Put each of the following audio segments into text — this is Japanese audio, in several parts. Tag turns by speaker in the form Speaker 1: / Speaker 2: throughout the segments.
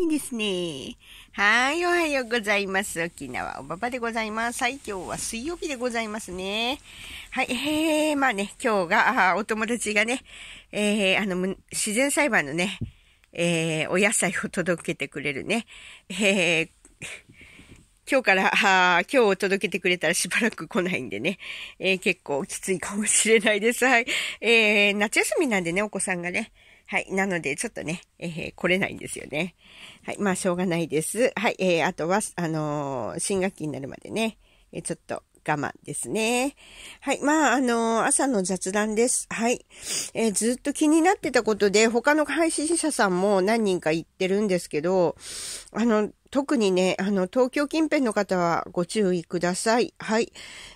Speaker 1: いいですね。はい、おはようございます。沖縄おばばでございます。はい、今日は水曜日でございますね。はい、えー、まあね、今日が、あお友達がね、えー、あの、自然栽培のね、えー、お野菜を届けてくれるね、えー、今日から、あ今日届けてくれたらしばらく来ないんでね、えー、結構きついかもしれないです。はい、えー、夏休みなんでね、お子さんがね、はい。なので、ちょっとね、えー、来れないんですよね。はい。まあ、しょうがないです。はい。えー、あとは、あのー、新学期になるまでね、えー、ちょっと我慢ですね。はい。まあ、あのー、朝の雑談です。はい。えー、ずっと気になってたことで、他の配信者さんも何人か言ってるんですけど、あの、特にね、あの、東京近辺の方はご注意ください。はい。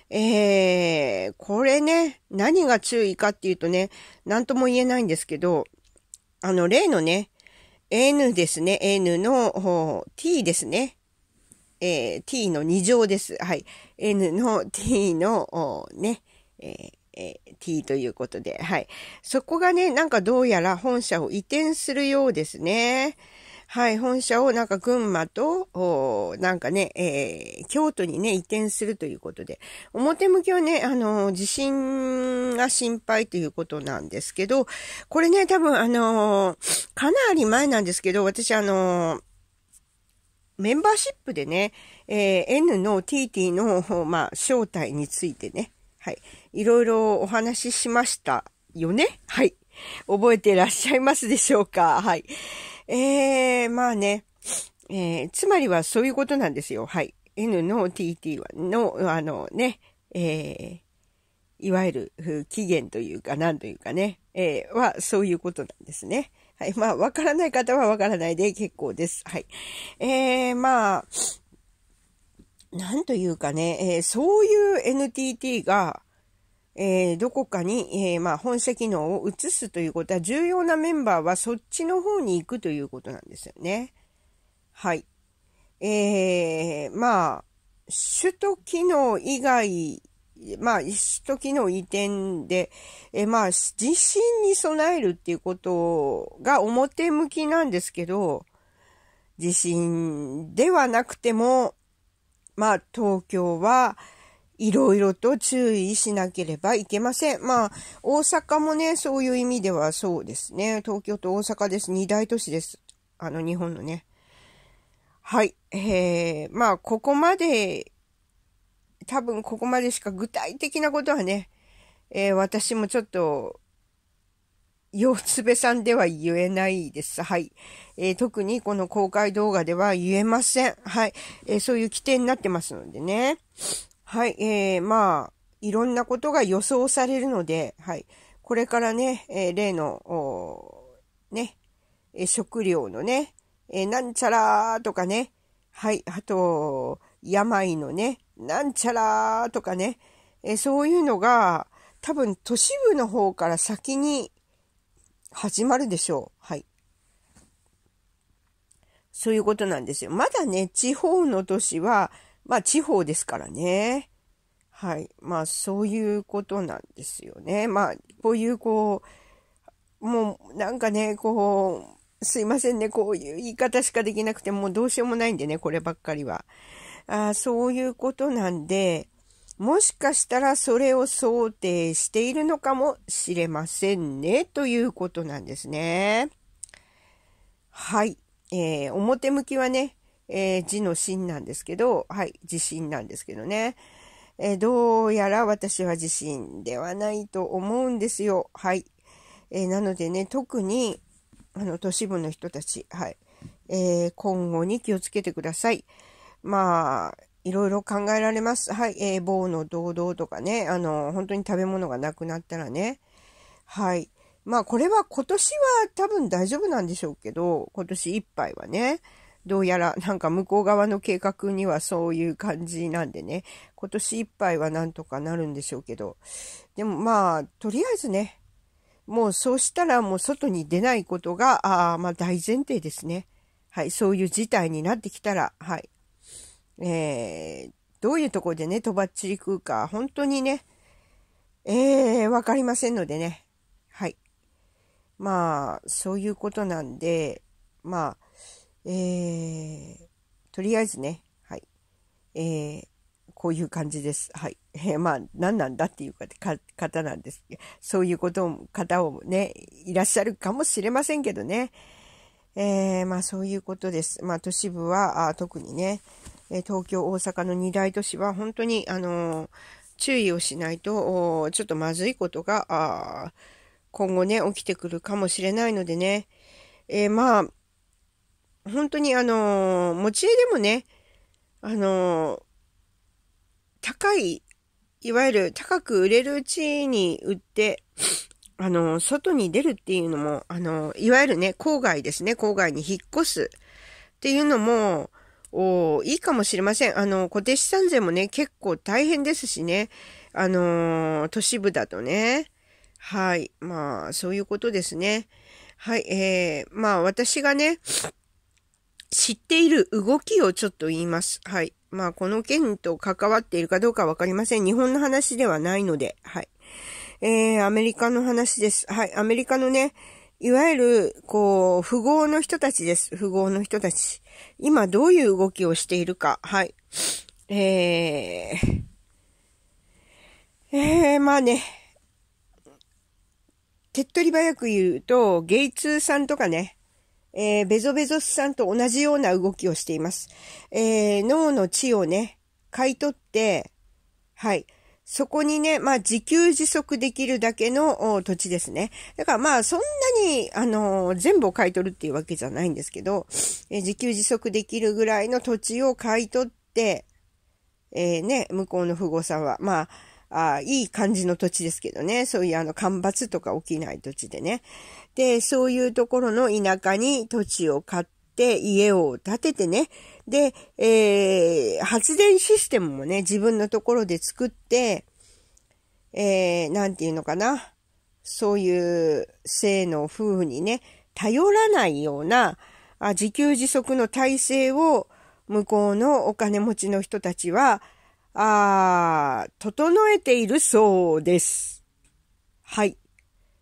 Speaker 1: えー、これね、何が注意かっていうとね、何とも言えないんですけど、あの、例のね、n ですね。n の t ですね。えー、t の2乗です。はい。n の t のね、えーえー、t ということで。はい。そこがね、なんかどうやら本社を移転するようですね。はい、本社をなんか群馬と、なんかね、えー、京都にね、移転するということで、表向きはね、あのー、地震が心配ということなんですけど、これね、多分あのー、かなり前なんですけど、私あのメンバーシップでね、えー、N の TT の、まあ、正体についてね、はい、いろいろお話ししましたよね。はい。覚えていらっしゃいますでしょうかはい。ええー、まあね。えー、つまりはそういうことなんですよ。はい。N の TT は、の、あのね、えー、いわゆる期限というか、なんというかね、えー、はそういうことなんですね。はい。まあ、わからない方はわからないで結構です。はい。えー、まあ、なんというかね、えー、そういう NTT が、えー、どこかに、えー、まあ、本社機能を移すということは、重要なメンバーはそっちの方に行くということなんですよね。はい。えー、まあ、首都機能以外、まあ、首都機能移転で、えまあ、地震に備えるっていうことが表向きなんですけど、地震ではなくても、まあ、東京は、いろいろと注意しなければいけません。まあ、大阪もね、そういう意味ではそうですね。東京と大阪です。二大都市です。あの、日本のね。はい。えー、まあ、ここまで、多分ここまでしか具体的なことはね、えー、私もちょっと、洋つべさんでは言えないです。はい。えー、特にこの公開動画では言えません。はい。えー、そういう規定になってますのでね。はい、えー、まあ、いろんなことが予想されるので、はい、これからね、えー、例の、ね、えー、食料のね、えー、なんちゃらとかね、はい、あと、病のね、なんちゃらとかね、えー、そういうのが、多分都市部の方から先に始まるでしょう。はい。そういうことなんですよ。まだね、地方の都市は、まあ地方ですからね。はい。まあそういうことなんですよね。まあこういうこう、もうなんかね、こう、すいませんね。こういう言い方しかできなくてもうどうしようもないんでね、こればっかりは。あそういうことなんで、もしかしたらそれを想定しているのかもしれませんね、ということなんですね。はい。えー、表向きはね、えー、字の芯なんですけど、はい、地震なんですけどね。えー、どうやら私は地震ではないと思うんですよ。はい。えー、なのでね、特に、あの、都市部の人たち、はい。え今後に気をつけてください。まあ、いろいろ考えられます。はい。えー、某の堂々とかね、あの、本当に食べ物がなくなったらね。はい。まあ、これは今年は多分大丈夫なんでしょうけど、今年いっぱいはね。どうやらなんか向こう側の計画にはそういう感じなんでね、今年いっぱいはなんとかなるんでしょうけど、でもまあ、とりあえずね、もうそうしたらもう外に出ないことが、あまあ大前提ですね。はい、そういう事態になってきたら、はい。えー、どういうとこでね、とばっちり食うか、本当にね、えー、わかりませんのでね。はい。まあ、そういうことなんで、まあ、えー、とりあえずね、はい、えー、こういう感じです。はい。えー、まあ、何なんだっていうか、方なんです。そういうことを、方をね、いらっしゃるかもしれませんけどね。えー、まあ、そういうことです。まあ、都市部は、あ特にね、東京、大阪の2大都市は、本当に、あのー、注意をしないと、ちょっとまずいことが、今後ね、起きてくるかもしれないのでね。えー、まあ、本当にあのー、持ち家でもね、あのー、高い、いわゆる高く売れるうちに売って、あのー、外に出るっていうのも、あの、いわゆるね、郊外ですね、郊外に引っ越すっていうのも、おいいかもしれません。あの、固定資産税もね、結構大変ですしね、あの都市部だとね、はい、まあ、そういうことですね。はい、えー、まあ、私がね、知っている動きをちょっと言います。はい。まあ、この件と関わっているかどうかわかりません。日本の話ではないので、はい。えー、アメリカの話です。はい。アメリカのね、いわゆる、こう、富豪の人たちです。富豪の人たち。今どういう動きをしているか。はい。えー、えー、まあね、手っ取り早く言うと、ゲイツーさんとかね、えー、ベゾベゾスさんと同じような動きをしています。えー、脳の血をね、買い取って、はい。そこにね、まあ自給自足できるだけの土地ですね。だからまあそんなに、あのー、全部を買い取るっていうわけじゃないんですけど、えー、自給自足できるぐらいの土地を買い取って、えー、ね、向こうの富豪さんは、まあ、あいい感じの土地ですけどね、そういうあの干ばつとか起きない土地でね。で、そういうところの田舎に土地を買って、家を建ててね、で、えー、発電システムもね、自分のところで作って、えー、なんていうのかな、そういう性の夫婦にね、頼らないような、あ自給自足の体制を向こうのお金持ちの人たちはあ整えているそうです。はい。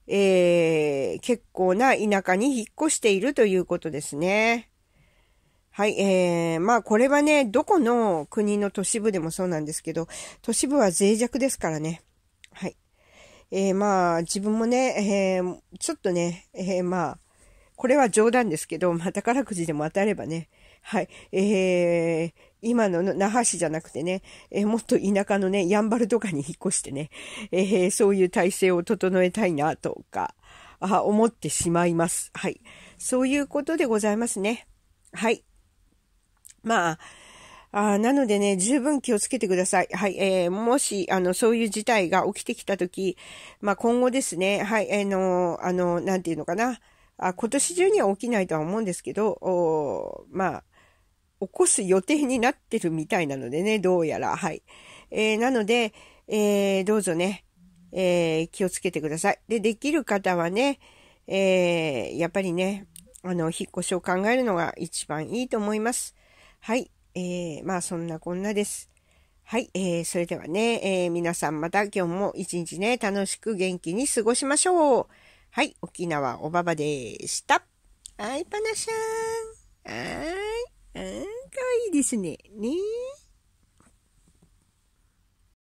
Speaker 1: えー、結構な田舎に引っ越しているということですね。はい、えー、まあこれはね、どこの国の都市部でもそうなんですけど、都市部は脆弱ですからね。はい。えー、まあ自分もね、えー、ちょっとね、えー、まあ、これは冗談ですけど、まあ、宝くじでも当たればね、はい、えー、今の那覇市じゃなくてね、えー、もっと田舎のね、やんばるとかに引っ越してね、えー、そういう体制を整えたいな、とか、あ思ってしまいます。はい。そういうことでございますね。はい。まあ、あなのでね、十分気をつけてください。はい、えー、もし、あの、そういう事態が起きてきたとき、まあ、今後ですね、はい、えー、の、あの、なんていうのかな、あ今年中には起きないとは思うんですけど、まあ、起こす予定になってるみたいなのでね、どうやら。はい。えー、なので、えー、どうぞね、えー、気をつけてください。で、できる方はね、えー、やっぱりね、あの、引っ越しを考えるのが一番いいと思います。はい。えー、まあ、そんなこんなです。はい。えー、それではね、えー、皆さんまた今日も一日ね、楽しく元気に過ごしましょう。はい、沖縄おばばでした。あいぱなしゃーん。あーい、あーん、かわいいですね。ねー。